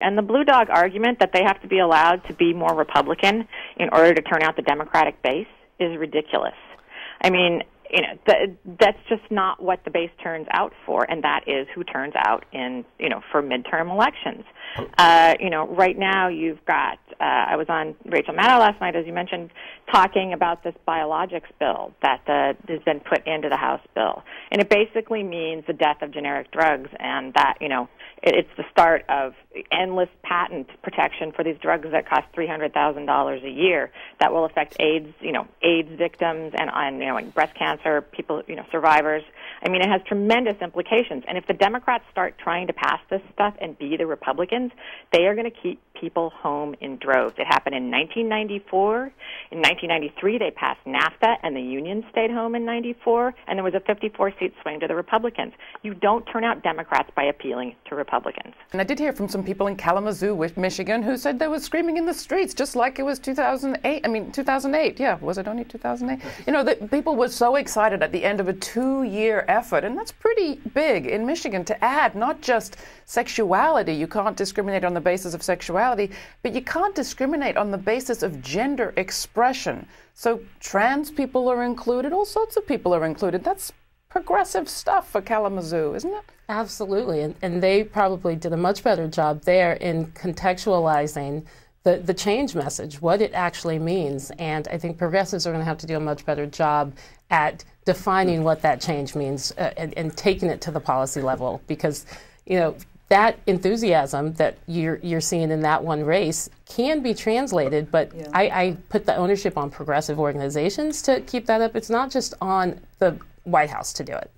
And the Blue Dog argument that they have to be allowed to be more Republican in order to turn out the Democratic base is ridiculous. I mean, you know, the, that's just not what the base turns out for, and that is who turns out in, you know, for midterm elections. Oh. Uh, you know, right now you've got, uh, I was on Rachel Maddow last night, as you mentioned, talking about this biologics bill that has been put into the House bill. And it basically means the death of generic drugs and that, you know, it, it's the start of endless patent protection for these drugs that cost $300,000 a year that will affect AIDS, you know, AIDS victims and, on, you know, and breast cancer cancer, people, you know, survivors. I mean, it has tremendous implications. And if the Democrats start trying to pass this stuff and be the Republicans, they are going to keep people home in droves. It happened in 1994. In 1993, they passed NAFTA, and the Union stayed home in 94, and there was a 54 seat swing to the Republicans. You don't turn out Democrats by appealing to Republicans. And I did hear from some people in Kalamazoo, Michigan, who said they were screaming in the streets just like it was 2008. I mean, 2008. Yeah, was it only 2008? You know, the, people were so excited at the end of a two year effort, and that's pretty big in Michigan to add not just sexuality, you can't discriminate on the basis of sexuality sexuality, but you can't discriminate on the basis of gender expression. So trans people are included, all sorts of people are included. That's progressive stuff for Kalamazoo, isn't it? Absolutely. And, and they probably did a much better job there in contextualizing the, the change message, what it actually means. And I think progressives are going to have to do a much better job at defining what that change means uh, and, and taking it to the policy level because, you know, that enthusiasm that you're, you're seeing in that one race can be translated, but yeah. I, I, put the ownership on progressive organizations to keep that up. It's not just on the White House to do it.